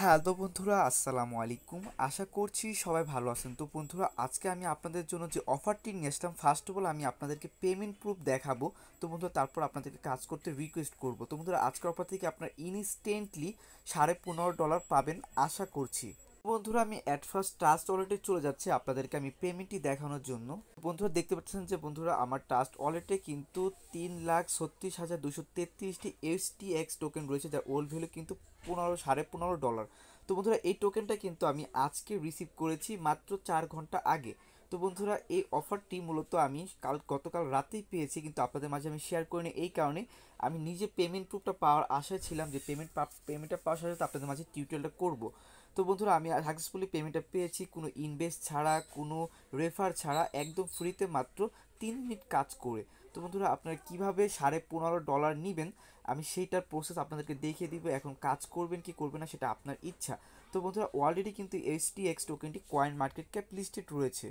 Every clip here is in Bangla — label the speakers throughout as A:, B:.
A: হ্যালো বন্ধুরা আসসালামু আলাইকুম আশা করছি সবাই ভালো আছেন তো বন্ধুরা আজকে আমি আপনাদের জন্য যে অফারটি নিয়ে আসলাম ফার্স্ট অফ অল আমি আপনাদেরকে পেমেন্ট প্রুফ দেখাবো তো বন্ধুরা তারপর আপনাদেরকে কাজ করতে রিকোয়েস্ট করব তো বন্ধুরা আজকের অফার থেকে আপনারা ইনস্ট্যান্টলি সাড়ে পনেরো ডলার পাবেন আশা করছি বন্ধুরা আমি অ্যাট ফার্স্ট ট্রাস্ট ওয়ালেটে চলে যাচ্ছি আপনাদেরকে আমি পেমেন্টটি দেখানোর জন্য বন্ধুরা দেখতে পাচ্ছেন যে বন্ধুরা আমার ট্রাস্ট ওয়ালেটে কিন্তু তিন লাখ ছত্রিশ হাজার দুশো তেত্রিশটি এইচটি এক্স টোকেন রয়েছে যার ওল্ড ভ্যালু কিন্তু পনেরো সাড়ে পনেরো ডলার তো বন্ধুরা এই টোকেনটা কিন্তু আমি আজকে রিসিভ করেছি মাত্র চার ঘন্টা আগে তো বন্ধুরা এই অফারটি মূলত আমি কাল গতকাল রাতেই পেয়েছি কিন্তু আপনাদের মাঝে আমি শেয়ার করিনি এই কারণে আমি নিজে পেমেন্ট প্রুফটা পাওয়ার আশায় ছিলাম যে পেমেন্ট পেমেন্টটা পাওয়ার সাথে আপনাদের মাঝে টিউটোরিয়ালটা করবো তো বন্ধুরা আমি সাকসেসফুলি পেমেন্টটা পেয়েছি কোনো ইনভেস্ট ছাড়া কোনো রেফার ছাড়া একদম ফ্রিতে মাত্র তিন মিনিট কাজ করে তো বন্ধুরা আপনারা কীভাবে সাড়ে পনেরো ডলার নেবেন আমি সেইটার প্রসেস আপনাদেরকে দেখিয়ে দিব এখন কাজ করবেন কি করবেন না সেটা আপনার ইচ্ছা তো বন্ধুরা অলরেডি কিন্তু এক্স টোকেনটি কয়েন মার্কেট ক্যাপ লিস্টেড রয়েছে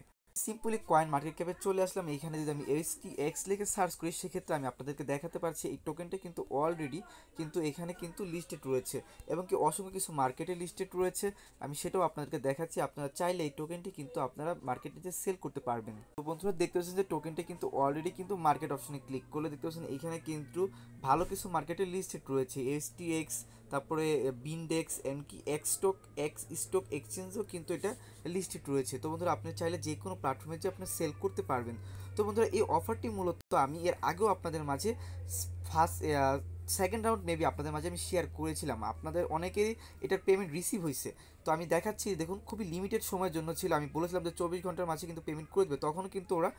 A: সিম্পলি কয়েন মার্কেট ক্যাপে চলে আসলাম এইখানে যদি আমি এস টি এক্স লিখে সার্চ করি সেক্ষেত্রে আমি আপনাদেরকে দেখাতে পারছি এই টোকেনটা কিন্তু অলরেডি কিন্তু এখানে কিন্তু লিস্টেড রয়েছে এবং কি অসংখ্য কিছু মার্কেটে লিস্টেড রয়েছে আমি সেটাও আপনাদেরকে দেখাচ্ছি আপনারা চাইলে এই টোকেনটি কিন্তু আপনারা মার্কেটে সেল করতে পারবেন তো বন্ধুরা দেখতে পাচ্ছেন যে টোকেনটা কিন্তু অলরেডি কিন্তু মার্কেট অপশনে ক্লিক করলে দেখতে পাচ্ছেন এখানে কিন্তু ভালো কিছু মার্কেটে লিস্টেড রয়েছে এস টি এক্স তারপরে বিনডেক্স এন কি এক্স স্টক এক্স স্টক এক্সচেঞ্জও কিন্তু এটা লিস্টেড রয়েছে তো বন্ধুরা আপনি চাইলে যে কোনো প্ল্যাটফর্মে যে আপনি সেল করতে পারবেন তো বন্ধুরা এই অফারটি মূলত আমি এর আগেও আপনাদের মাঝে ফার্স্ট সেকেন্ড রাউন্ড মেবি আপনাদের মাঝে আমি শেয়ার করেছিলাম আপনাদের অনেকেই এটার পেমেন্ট রিসিভ হয়েছে তো আমি দেখাচ্ছি দেখুন খুবই লিমিটেড সময়ের জন্য ছিল আমি বলেছিলাম যে চব্বিশ ঘন্টার মাঝে কিন্তু পেমেন্ট করে দেবে তখনও কিন্তু ওরা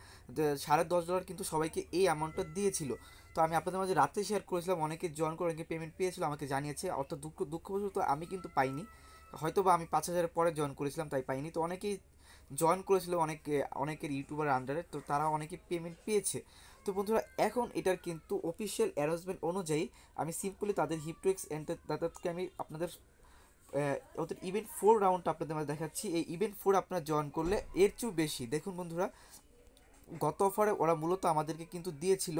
A: সাড়ে দশ ডলার কিন্তু সবাইকে এই অ্যামাউন্টটা দিয়েছিল তো আমি আপনাদের মাঝে রাতে শেয়ার করেছিলাম অনেকে জয়েন করে অনেকে পেমেন্ট পেয়েছিল আমাকে জানিয়েছে অর্থাৎ দুঃখ দুঃখবশত আমি কিন্তু পাইনি হয়তো বা আমি পাঁচ হাজারের পরে জয়েন করেছিলাম তাই পাইনি তো অনেকেই জয়েন করেছিল অনেক অনেকের ইউটিউবার আন্ডারে তো তারা অনেকে পেমেন্ট পেয়েছে তো বন্ধুরা এখন এটার কিন্তু অফিসিয়াল অ্যারেঞ্জমেন্ট অনুযায়ী আমি সিম্পলি তাদের হিপটোয়েক্স দাদাকে আমি আপনাদের ওদের ইভেন্ট ফোর রাউন্ড আপনাদের মাঝে দেখাচ্ছি এই ইভেন্ট ফোর আপনারা জয়েন করলে এর চেয়েও বেশি দেখুন বন্ধুরা গত অফারে ওরা মূলত আমাদেরকে কিন্তু দিয়েছিল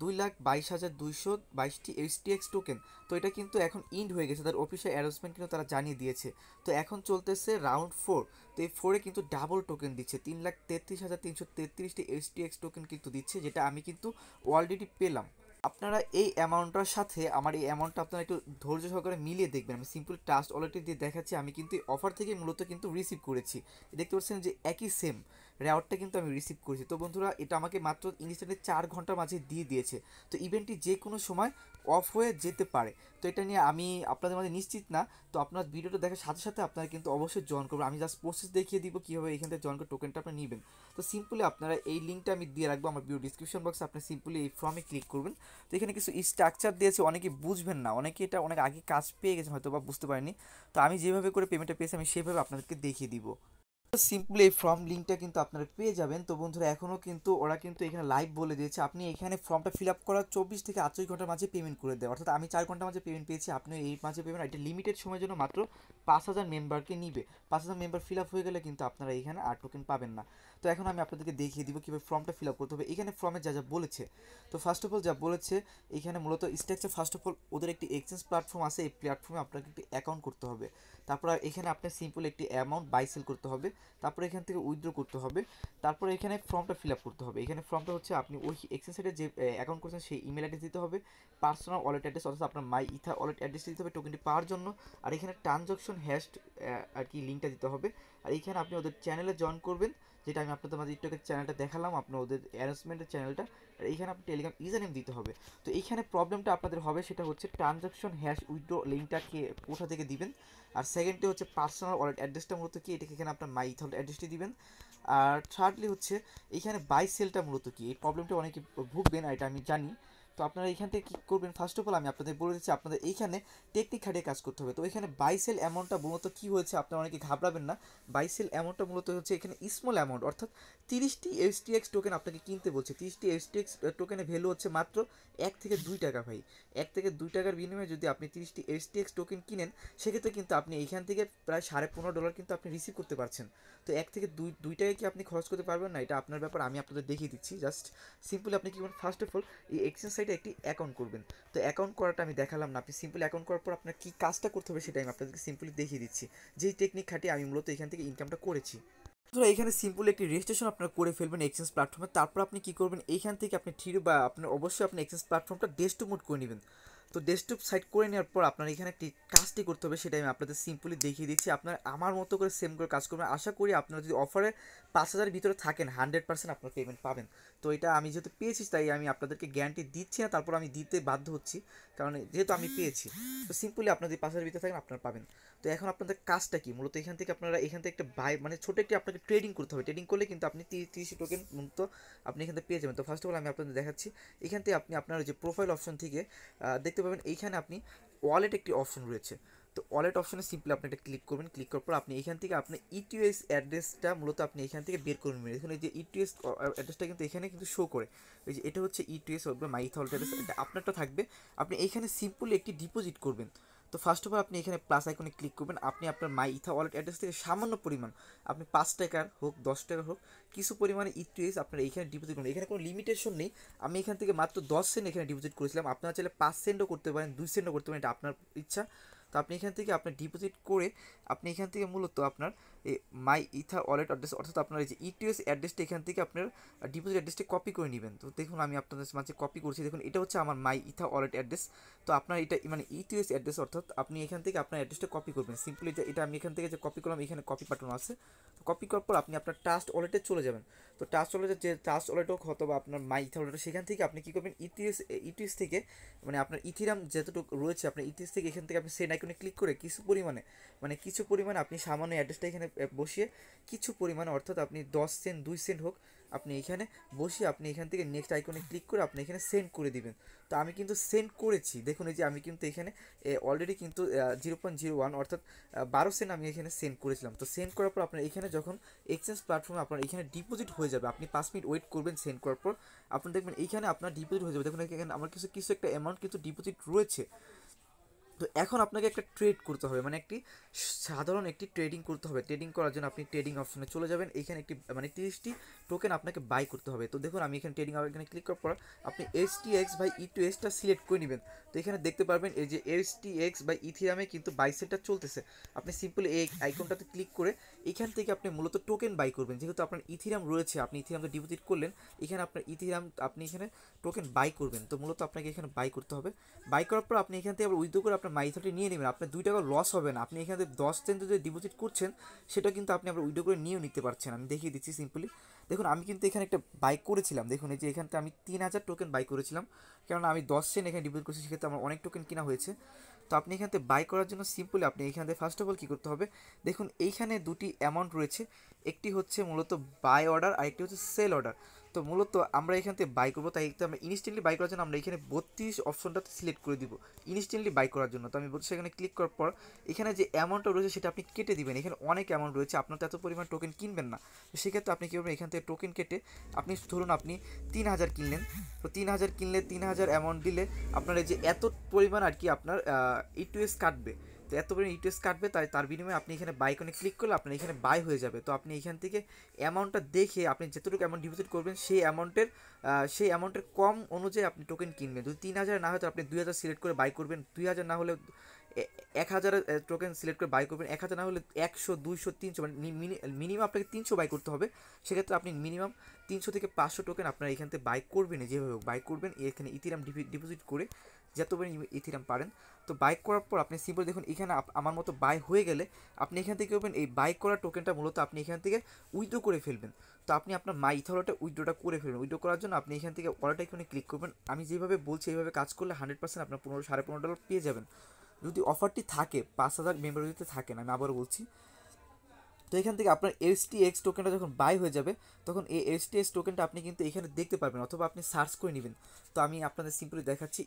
A: দুই লাখ বাইশ হাজার দুইশো বাইশটি এইচটিএক্স টোকেন তো এটা কিন্তু এখন ইন্ড হয়ে গেছে তার অফিসের অ্যারেঞ্জমেন্ট কিন্তু তারা জানিয়ে দিয়েছে তো এখন চলতেছে রাউন্ড ফোর তো এই ফোরে কিন্তু ডাবল টোকেন দিচ্ছে তিন লাখ তেত্রিশ হাজার তিনশো তেত্রিশটি এইচটিএক্স টোকেন কিন্তু দিচ্ছে যেটা আমি কিন্তু অলরেডি পেলাম আপনারা এই অ্যামাউন্টটার সাথে আমার এই অ্যামাউন্টটা আপনারা একটু ধৈর্য সহকারে মিলিয়ে দেখবেন আমি সিম্পল ট্রাস্ট অলরেডি দিয়ে দেখাচ্ছি আমি কিন্তু অফার থেকে মূলত কিন্তু রিসিভ করেছি দেখতে পাচ্ছেন যে একই সেম রেওয়ার্ডটা কিন্তু আমি রিসিভ করেছি তো বন্ধুরা এটা আমাকে মাত্র ইনস্ট্যান্টে চার ঘন্টার মাঝে দিয়ে দিয়েছে তো ইভেন্টটি যে কোনো সময় অফ হয়ে যেতে পারে তো এটা নিয়ে আমি আপনাদের মাঝে নিশ্চিত না তো আপনার ভিডিওটা দেখার সাথে সাথে আপনারা কিন্তু অবশ্যই জয়েন করবেন আমি জাস্ট প্রসেস দেখিয়ে দিব কীভাবে এখান থেকে জয়েন করে টোকেনটা আপনি নেবেন তো সিম্পলি আপনারা এই লিঙ্কটা আমি দিয়ে রাখবো আমার ভিডিও ডিসক্রিপশন বক্সে আপনি সিম্পলি এই ফর্মে ক্লিক করবেন তো এখানে কিছু স্ট্রাকচার দিয়েছে অনেকে বুঝবেন না অনেকে এটা অনেক আগে কাজ পেয়ে গেছেন হয়তো বা বুঝতে পারেনি তো আমি যেভাবে করে পেমেন্টটা পেয়েছি আমি সেভাবে আপনাদেরকে দেখিয়ে দিব সিম্পলি এই ফর্ম লিঙ্কটা কিন্তু আপনারা পেয়ে যাবেন তো বন্ধুরা এখনও কিন্তু ওরা কিন্তু এখানে লাইভ বলে দিয়েছে আপনি এখানে ফর্মটা ফিল আপ করার চব্বিশ থেকে আটচল্লিশ ঘন্টার মাঝে পেমেন্ট করে দেয় অর্থাৎ আমি চার ঘন্টার মাঝে পেমেন্ট পেয়েছি আপনি এই মাঝে পেমেন্ট এটা লিমিটেড সময়ের জন্য মাত্র পাঁচ হাজার মেম্বারকে নিবে পাঁচ হাজার মেম্বার ফিল আপ হয়ে গেলে কিন্তু আপনারা এখানে আর টোকেন পাবেন না তো এখন আমি আপনাদেরকে দেখিয়ে দিব কীভাবে ফর্মটা ফিল আপ করতে হবে এখানে ফর্মে যা যা বলেছে তো ফার্স্ট অফ অল যা বলেছে এখানে মূলত স্ট্রাকচার ফার্স্ট অফ অল ওদের একটি এক্সচেঞ্জ প্ল্যাটফর্ম আছে এই প্ল্যাটফর্মে আপনাকে একটি অ্যাকাউন্ট করতে হবে তারপর এখানে আপনার সিম্পল একটি অ্যামাউন্ট বাই সেল করতে হবে তারপর এখান থেকে উইথড্র করতে হবে তারপর এখানে ফর্মটা ফিল আপ করতে হবে এখানে ফর্মটা হচ্ছে আপনি ওই এক্সচেঞ্জ সাইটে যে অ্যাকাউন্ট করছেন সেই ইমেল অ্যাড্রেস দিতে হবে পার্সোনাল ওয়ালেট অ্যাড্রেস অর্থাৎ আপনার মাই ইথা ওয়ালেট অ্যাড্রেস দিতে হবে টোকেনটি পাওয়ার জন্য আর এখানে ট্রানজাকশন অ্যাপ্লিকেশন হ্যাশ আর কি লিঙ্কটা দিতে হবে আর এইখানে আপনি ওদের চ্যানেলে জয়েন করবেন যেটা আমি আপনাদের মাঝে একটু চ্যানেলটা দেখালাম আপনি ওদের অ্যারেঞ্জমেন্টের চ্যানেলটা আর এইখানে আপনি টেলিগ্রাম ইউজার নেম দিতে হবে তো এইখানে প্রবলেমটা আপনাদের হবে সেটা হচ্ছে ট্রানজাকশন হ্যাশ উইড্রো লিঙ্কটাকে কোথা থেকে দিবেন আর সেকেন্ডটি হচ্ছে পার্সোনাল ওয়ালেট অ্যাড্রেসটা মূলত কি এটাকে এখানে আপনার মাই থাউলেট অ্যাড্রেসটি দিবেন আর থার্ডলি হচ্ছে এইখানে বাই সেলটা মূলত কি এই প্রবলেমটা অনেকে ভুগবেন আর এটা আমি জানি তো আপনারা এখান থেকে কী করবেন ফার্স্ট অফ অল আমি আপনাদের বলে দিচ্ছি আপনাদের এইখানে টেকনিক খাটিয়ে কাজ করতে হবে তো এখানে বাইসেল অ্যামাউন্টটা মূলত কী হয়েছে আপনারা অনেকে ঘাবড়াবেন না বাইসেল অ্যামাউন্টটা মূলত হচ্ছে এখানে স্মল অ্যামাউন্ট অর্থাৎ তিরিশটি এক্স টোকেন আপনাকে কিনতে বলছে তিরিশটি এক্স টোকেনের ভ্যালু হচ্ছে মাত্র এক থেকে দুই টাকা ভাই এক থেকে দুই টাকার বিনিময়ে যদি আপনি তিরিশটি এক্স টোকেন কিনেন সেক্ষেত্রে কিন্তু আপনি এইখান থেকে প্রায় সাড়ে পনেরো ডলার কিন্তু আপনি রিসিভ করতে পারছেন তো এক থেকে দুই দুই টাকা কি আপনি খরচ করতে পারবেন না এটা আপনার ব্যাপার আমি আপনাদের দেখিয়ে দিচ্ছি জাস্ট সিম্পলি আপনি কি করবেন ফার্স্ট অফ অল এই এক্সচেঞ্জ ওয়েবসাইটে একটি অ্যাকাউন্ট করবেন তো অ্যাকাউন্ট করাটা আমি দেখালাম না আপনি সিম্পলি অ্যাকাউন্ট করার পর আপনার কী কাজটা করতে হবে সেটা আমি আপনাদেরকে সিম্পলি দেখিয়ে দিচ্ছি যেই টেকনিক খাটিয়ে আমি মূলত এখান থেকে ইনকামটা করেছি বন্ধুরা এখানে সিম্পল একটি রেজিস্ট্রেশন আপনারা করে ফেলবেন এক্সচেঞ্জ প্ল্যাটফর্মে তারপর আপনি কি করবেন এখান থেকে আপনি থ্রি বা আপনার অবশ্যই আপনি এক্সচেঞ্জ প্ল্যাটফর্মটা ডেস্টু মোড করে নেবেন তো ডেস্কটপ সাইড করে নেওয়ার পর আপনার এখানে একটি কাজটি করতে হবে সেটা আমি আপনাদের সিম্পলি দেখিয়ে দিচ্ছি আপনার আমার মতো করে সেম করে কাজ করবেন আশা করি আপনারা যদি অফারে পাঁচ হাজার ভিতরে থাকেন হান্ড্রেড পার্সেন্ট আপনার পেমেন্ট পাবেন তো এটা আমি যেহেতু পেয়েছি তাই আমি আপনাদেরকে গ্যারান্টি দিচ্ছি না তারপর আমি দিতে বাধ্য হচ্ছি কারণ যেহেতু আমি পেয়েছি তো সিম্পলি আপনার যদি পাঁচ হাজার ভিতরে থাকেন আপনারা পাবেন তো এখন আপনাদের কাজটা কি মূলত এখান থেকে আপনারা এখান থেকে একটা বাই মানে ছোটো একটি আপনাকে ট্রেডিং করতে হবে ট্রেডিং করলে কিন্তু আপনি তিরিশ টোকেন মূলত আপনি এখান থেকে পেয়ে যাবেন তো ফার্স্ট অফ অল আমি আপনাদের দেখাচ্ছি এখান থেকে আপনি আপনার যে প্রোফাইল অপশন থেকে দেখতে পাবেন এইখানে আপনি ওয়ালেট একটি অপশন রয়েছে তো ওয়ালেট অপশনে সিম্পলি আপনি এটা ক্লিক করবেন ক্লিক করার পর আপনি এখান থেকে আপনি ইটিএস অ্যাড্রেসটা মূলত আপনি এখান থেকে বের করে নেবেন এখানে যে ইটিএস e অ্যাড্রেসটা কিন্তু এখানে কিন্তু শো করে ওই যে এটা হচ্ছে ইটিএস মাইথ থল অ্যাড্রেস আপনারটা থাকবে আপনি এখানে সিম্পলি একটি ডিপোজিট করবেন তো ফার্স্ট অফ অল আপনি এখানে প্লাস আইকনে ক্লিক করবেন আপনি আপনার মাই ইথা ওয়ালেট অ্যাড্রেস থেকে সামান্য পরিমাণ আপনি পাঁচ টাকার হোক দশ টাকার হোক কিছু পরিমাণে ইথিএস আপনার এখানে ডিপোজিট করুন এখানে কোনো লিমিটেশন নেই আমি এখান থেকে মাত্র দশ সেন্ট এখানে ডিপোজিট করেছিলাম আপনারা চাইলে পাঁচ সেন্টও করতে পারেন দুই সেন্টও করতে পারেন এটা আপনার ইচ্ছা তো আপনি এখান থেকে আপনার ডিপোজিট করে আপনি এখান থেকে মূলত আপনার মাই ইথার ওয়ালেট অ্যাড্রেস অর্থাৎ আপনার এই যে ইটিএস e অ্যাড্রেসটা এখান থেকে আপনার ডিপোজিট অ্যাড্রেসটা কপি করে নেবেন তো দেখুন আমি আপনাদের মাঝে কপি করছি দেখুন এটা হচ্ছে আমার মাই ইথা ওয়ালেট অ্যাড্রেস তো আপনার এটা মানে ইটিএস e অ্যাড্রেস অর্থাৎ আপনি এখান থেকে আপনার অ্যাড্রেসটা কপি করবেন সিম্পলি এটা আমি এখান থেকে যে কপি করলাম এখানে কপি পাঠানো আছে তো কপি করার পর আপনি আপনার ট্রাস্ট ওয়ালেটে চলে যাবেন তো ট্রাস্ট ওয়ালেটে যে ট্রাস্ট ওয়ালেট হোক বা আপনার মাই ইথা ওয়ালেট সেখান থেকে আপনি কী করবেন ইটিএস e ইটিএস থেকে মানে আপনার ইথিরাম যতটুকু রয়েছে আপনার ইটিএস থেকে এখান থেকে আপনি সেন আইকনে ক্লিক করে কিছু পরিমাণে মানে কিছু পরিমাণে আপনি সামান্য অ্যাড্রেসটা এখানে বসিয়ে কিছু পরিমাণ অর্থাৎ আপনি দশ সেন্ট দুই সেন্ট হোক আপনি এখানে বসিয়ে আপনি এখান থেকে নেক্সট আইকনে ক্লিক করে আপনি এখানে সেন্ড করে দিবেন তো আমি কিন্তু সেন্ড করেছি দেখুন এই যে আমি কিন্তু এখানে অলরেডি কিন্তু জিরো পয়েন্ট জিরো ওয়ান অর্থাৎ বারো সেন্ট আমি এখানে সেন্ড করেছিলাম তো সেন্ড করার পর আপনার এখানে যখন এক্সচেঞ্জ প্ল্যাটফর্মে আপনার এখানে ডিপোজিট হয়ে যাবে আপনি পাঁচ মিনিট ওয়েট করবেন সেন্ড করার পর আপনি দেখবেন এইখানে আপনার ডিপোজিট হয়ে যাবে দেখুন এখানে আমার কিছু কিছু একটা অ্যামাউন্ট কিন্তু ডিপোজিট রয়েছে তো এখন আপনাকে একটা ট্রেড করতে হবে মানে একটি সাধারণ একটি ট্রেডিং করতে হবে ট্রেডিং করার জন্য আপনি ট্রেডিং অপশনে চলে যাবেন এখানে একটি মানে তিরিশটি টোকেন আপনাকে বাই করতে হবে তো দেখুন আমি এখানে ট্রেডিং এখানে ক্লিক করার পর আপনি S T X by E to এসটা সিলেক্ট করে নেবেন তো এখানে দেখতে পারবেন এই যে এস টি এক্স বাই ইথিরামে কিন্তু বাই বাইসেটটা চলতেছে আপনি সিম্পল এই আইকনটাতে ক্লিক করে এখান থেকে আপনি মূলত টোকেন বাই করবেন যেহেতু আপনার ইথিরাম রয়েছে আপনি ইথিরামকে ডিপোজিট করলেন এখানে আপনার ইথিরাম আপনি এখানে টোকেন বাই করবেন তো মূলত আপনাকে এখানে বাই করতে হবে বাই করার পর আপনি এখান থেকে আবার উইথড্র করে আপনার মাইথটি নিয়ে নেবেন আপনার দুই টাকা লস হবে না আপনি এখানে দশ সেন্ট যদি ডিপোজিট করছেন সেটা কিন্তু আপনি আবার উইডো করে নিয়েও নিতে পারছেন আমি দেখিয়ে দিচ্ছি সিম্পলি দেখুন আমি কিন্তু এখানে একটা বাইক করেছিলাম দেখুন এই যে এখানটা আমি তিন হাজার টোকেন বাই করেছিলাম কেননা আমি দশ সেন্ট এখানে ডিপোজিট করছি সেক্ষেত্রে আমার অনেক টোকেন কেনা হয়েছে তো আপনি এখান থেকে বাই করার জন্য সিম্পলি আপনি এখান থেকে ফার্স্ট অফ অল কী করতে হবে দেখুন এইখানে দুটি অ্যামাউন্ট রয়েছে একটি হচ্ছে মূলত বাই অর্ডার আর একটি হচ্ছে সেল অর্ডার তো মূলত আমরা এখান থেকে বাই করবো তাই আমরা ইনস্ট্যান্টলি বাই করার জন্য আমরা এখানে বত্রিশ অপশনটাতে সিলেক্ট করে দিব ইনস্ট্যান্টলি বাই করার জন্য তো আমি বলছি সেখানে ক্লিক করার পর এখানে যে অ্যামাউন্টটা রয়েছে সেটা আপনি কেটে দিবেন এখানে অনেক অ্যামাউন্ট রয়েছে আপনার এত পরিমাণ টোকেন কিনবেন না তো সেক্ষেত্রে আপনি কী করবেন এখান থেকে টোকেন কেটে আপনি ধরুন আপনি তিন হাজার কিনলেন তো তিন হাজার কিনলে তিন হাজার অ্যামাউন্ট দিলে আপনার এই যে এত পরিমাণ আর কি আপনার ইটিএস কাটবে তো এত পরিমাণ ইউটিউস কাটবে তাই তার বিনিময়ে আপনি এখানে বাইকনে ক্লিক করলে আপনার এখানে বাই হয়ে যাবে তো আপনি এখান থেকে অ্যামাউন্টটা দেখে আপনি যেটুকু অ্যামাউন্ট ডিপোজিট করবেন সেই অ্যামাউন্টের সেই অ্যামাউন্টের কম অনুযায়ী আপনি টোকেন কিনবেন যদি তিন হাজার না হয় তো আপনি দুই হাজার সিলেক্ট করে বাই করবেন দুই হাজার না হলে এক হাজার টোকেন সিলেক্ট করে বাই করবেন এক হাজার না হলে একশো দুইশো তিনশো মানে মিনিমাম আপনাকে তিনশো বাই করতে হবে সেক্ষেত্রে আপনি মিনিমাম তিনশো থেকে পাঁচশো টোকেন আপনার এখান থেকে বাই করবেন যেভাবে বাই করবেন এখানে ইতিরাম ডিপোজিট করে যত ইথিরাম পারেন তো বাইক করার পর আপনি সিম্পল দেখুন এখানে আমার মতো বাই হয়ে গেলে আপনি এখান থেকে করবেন এই বাইক করা টোকেনটা মূলত আপনি এখান থেকে উইথড্রো করে ফেলবেন তো আপনি আপনার মাই ইথারোটা উইথড্রোটা করে ফেলবেন উইথড্রো করার জন্য আপনি এখান থেকে ওয়ালেট এখানে ক্লিক করবেন আমি যেভাবে বলছি এইভাবে কাজ করলে হান্ড্রেড পার্সেন্ট আপনার পনেরো সাড়ে পনেরো ডলার পেয়ে যাবেন যদি অফারটি থাকে পাঁচ হাজার মেম্বার যদি থাকেন আমি আবার বলছি তো এখান থেকে আপনার এক্স টোকেনটা যখন বাই হয়ে যাবে তখন এই এক্স টোকেনটা আপনি কিন্তু এখানে দেখতে পারবেন অথবা আপনি সার্চ করে নেবেন তো আমি আপনাদের সিম্পলি দেখাচ্ছি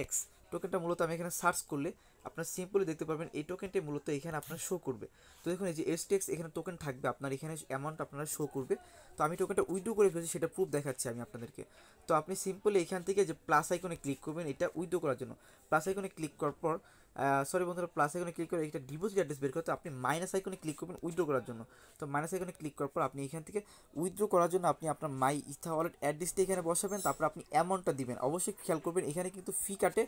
A: এক্স টোকেনটা মূলত আমি এখানে সার্চ করলে আপনার সিম্পলি দেখতে পারবেন এই টোকেনটি মূলত এখানে আপনার শো করবে তো দেখুন এই যে এস টি এক্স এখানে টোকেন থাকবে আপনার এখানে অ্যামাউন্ট আপনারা শো করবে তো আমি টোকেনটা উইডো করে ফেলেছি সেটা প্রুফ দেখাচ্ছি আমি আপনাদেরকে তো আপনি সিম্পলি এখান থেকে যে প্লাস আইকনে ক্লিক করবেন এটা উইড্রো করার জন্য প্লাস আইকনে ক্লিক করার পর সরি বন্ধুরা প্লাস আইকনে ক্লিক করে এটা ডিপোজিট অ্যাড্রেস বের করতে আপনি মাইনাস আইকনে ক্লিক করবেন উইথড্রো করার জন্য তো মাইনাস আইকনে ক্লিক করার পর আপনি এখান থেকে উইথড্রো করার জন্য আপনি আপনার মাই ইথা ওয়ালেট অ্যাড্রেসটা এখানে বসাবেন তারপর আপনি অ্যামাউন্টটা দিবেন অবশ্যই খেয়াল করবেন এখানে কিন্তু ফি কাটে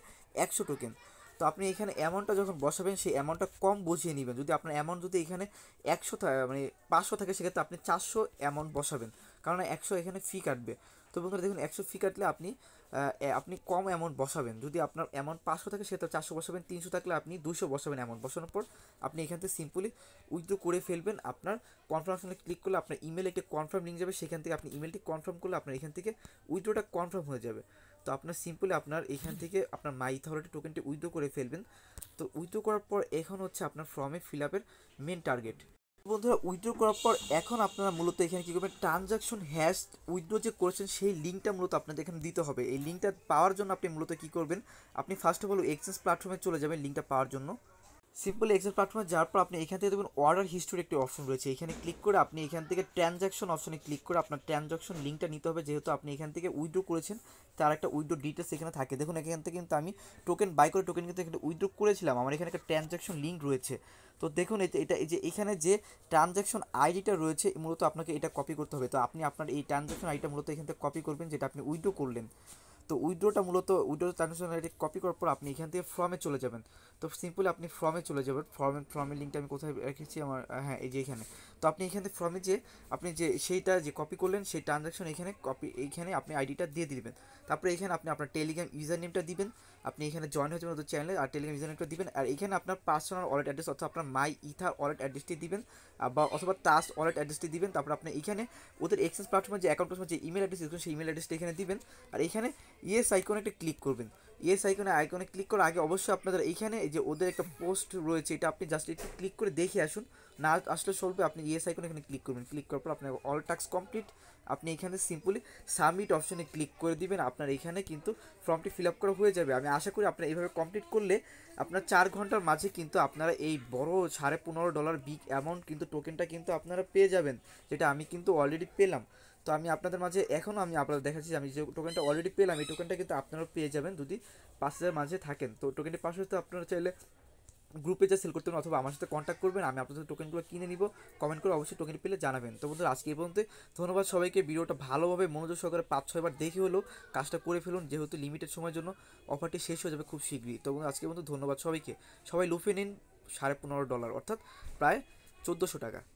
A: একশো টোকেন তো আপনি এখানে অ্যামাউন্টটা যখন বসাবেন সেই অ্যামাউন্টটা কম বুঝিয়ে নেবেন যদি আপনার অ্যামাউন্ট যদি এখানে একশো মানে পাঁচশো থাকে সেক্ষেত্রে আপনি চারশো অ্যামাউন্ট বসাবেন কারণ একশো এখানে ফি কাটবে তো বন্ধুরা দেখুন একশো ফি কাটলে আপনি আপনি কম অ্যামাউন্ট বসাবেন যদি আপনার অ্যামাউন্ট পাঁচশো থাকে সেটা চারশো বসাবেন তিনশো থাকলে আপনি দুশো বসাবেন অ্যামাউন্ট বসানোর পর আপনি এখান থেকে সিম্পলি উইথড্রো করে ফেলবেন আপনার কনফার্মেশনে ক্লিক করলে আপনার ইমেল একটি কনফার্ম লিঙ্ক যাবে সেখান থেকে আপনি ইমেলটি কনফার্ম করলে আপনার এখান থেকে উইথড্রোটা কনফার্ম হয়ে যাবে তো আপনার সিম্পলি আপনার এখান থেকে আপনার মাই থরিটি টোকেনটি উইথড্রো করে ফেলবেন তো উইথড্রো করার পর এখন হচ্ছে আপনার ফর্মে ফিল আপের মেন টার্গেট বন্ধুরা উইথড্র করার পর এখন আপনারা মূলত এখানে কী করবেন ট্রানজাকশন হ্যাশ উইথড্র যে করেছেন সেই লিঙ্কটা মূলত আপনাদের এখানে দিতে হবে এই লিঙ্কটা পাওয়ার জন্য আপনি মূলত কী করবেন আপনি ফার্স্ট অফ অল এক্সচেঞ্জ প্ল্যাটফর্মে চলে যাবেন লিঙ্কটা পাওয়ার জন্য সিম্পল এক্সেল প্ল্যাটফর্মে যাওয়ার পর আপনি এখান থেকে দেখবেন অর্ডার হিস্টোরি একটি অপশন রয়েছে এখানে ক্লিক করে আপনি এখান থেকে ট্রানজ্যাকশন অপশনে ক্লিক করে আপনার ট্রানজ্যাকশন লিঙ্কটা নিতে হবে যেহেতু আপনি এখান থেকে উইড্রো করেছেন তার একটা উইড্রো ডিটেলস এখানে থাকে দেখুন এখান থেকে কিন্তু আমি টোকেন বাই করে টোকেন কিন্তু এখানে উইড্রো করেছিলাম আমার এখানে একটা ট্রানজ্যাকশন লিঙ্ক রয়েছে তো দেখুন এটা এই যে এখানে যে ট্রানজ্যাকশন আইডিটা রয়েছে মূলত আপনাকে এটা কপি করতে হবে তো আপনি আপনার এই ট্রানজ্যাকশন আইডিটা মূলত এখান থেকে কপি করবেন যেটা আপনি উইড্রো করলেন তো উইড্রোটা মূলত উইড্রো ট্রানজ্যাকশন আইডি কপি করার পর আপনি এখান থেকে ফর্মে চলে যাবেন তো সিম্পলি আপনি ফর্মে চলে যাবেন ফর্মে ফর্মের লিঙ্কটা আমি কোথায় রেখেছি আমার হ্যাঁ এই যে এখানে তো আপনি এখানে ফর্মে যে আপনি যে সেইটা যে কপি করলেন সেই ট্রানজাকশন এখানে কপি এইখানে আপনি আইডিটা দিয়ে দিবেন তারপরে এখানে আপনি আপনার টেলিগ্রাম ইউজার নেমটা দিবেন আপনি এখানে জয়েন হয়ে যাবেন চ্যানেলে আর টেলিগ্রাম ইউজার নেমটা দিবেন আর এখানে আপনার পার্সোনাল ওয়ালেট অ্যাড্রেস অর্থাৎ আপনার মাই ইথা ওয়ালেট অ্যাড্রেসটি দিবেন বা অথবা টাস ওয়ালেট অ্যাড্রেসটি দিবেন তারপর আপনি এখানে ওদের এক্সেস প্ল্যাটফর্মে যে অ্যাকাউন্ট যে ইমেল অ্যাড্রেস সেই ইমেল অ্যাড্রেসটা এখানে দিবেন আর এখানে ইয়েস আইকনে একটা ক্লিক করবেন ইয়েস আইকনে আইকনে ক্লিক করার আগে অবশ্যই আপনাদের এইখানে যে ওদের একটা পোস্ট রয়েছে এটা আপনি জাস্ট একটু ক্লিক করে দেখে আসুন না আসলে চলবে আপনি ইয়েস আইকনে এখানে ক্লিক করবেন ক্লিক করার পর আপনার অল টাস্ক কমপ্লিট আপনি এখানে সিম্পলি সাবমিট অপশনে ক্লিক করে দিবেন আপনার এখানে কিন্তু ফর্মটি ফিল আপ করা হয়ে যাবে আমি আশা করি আপনার এইভাবে কমপ্লিট করলে আপনার চার ঘন্টার মাঝে কিন্তু আপনারা এই বড় সাড়ে পনেরো ডলার বিগ অ্যামাউন্ট কিন্তু টোকেনটা কিন্তু আপনারা পেয়ে যাবেন যেটা আমি কিন্তু অলরেডি পেলাম তো আমি আপনাদের মাঝে এখনও আমি আপনাদের দেখাচ্ছি আমি যে টোকেনটা অলরেডি পেলাম এই টোকেনটা কিন্তু আপনারা পেয়ে যাবেন যদি পাঁচ হাজার মাঝে থাকেন তো টোকেনটি পাশ হতে তো আপনারা চাইলে গ্রুপে যা সেল করতে পারেন অথবা আমার সাথে কন্ট্যাক্ট করবেন আমি আপনাদের টোকেনগুলো কিনে নিব কমেন্ট করে অবশ্যই টোকেন পেলে জানাবেন তো বন্ধুরা আজকে এই পর্যন্ত ধন্যবাদ সবাইকে ভিডিওটা ভালোভাবে মনোযোগ সহকারে পাঁচ ছয়বার দেখে হলেও কাজটা করে ফেলুন যেহেতু লিমিটেড সময়ের জন্য অফারটি শেষ হয়ে যাবে খুব শীঘ্রই তো বন্ধু আজকে বন্ধু ধন্যবাদ সবাইকে সবাই লুফে নিন সাড়ে পনেরো ডলার অর্থাৎ প্রায় চোদ্দোশো টাকা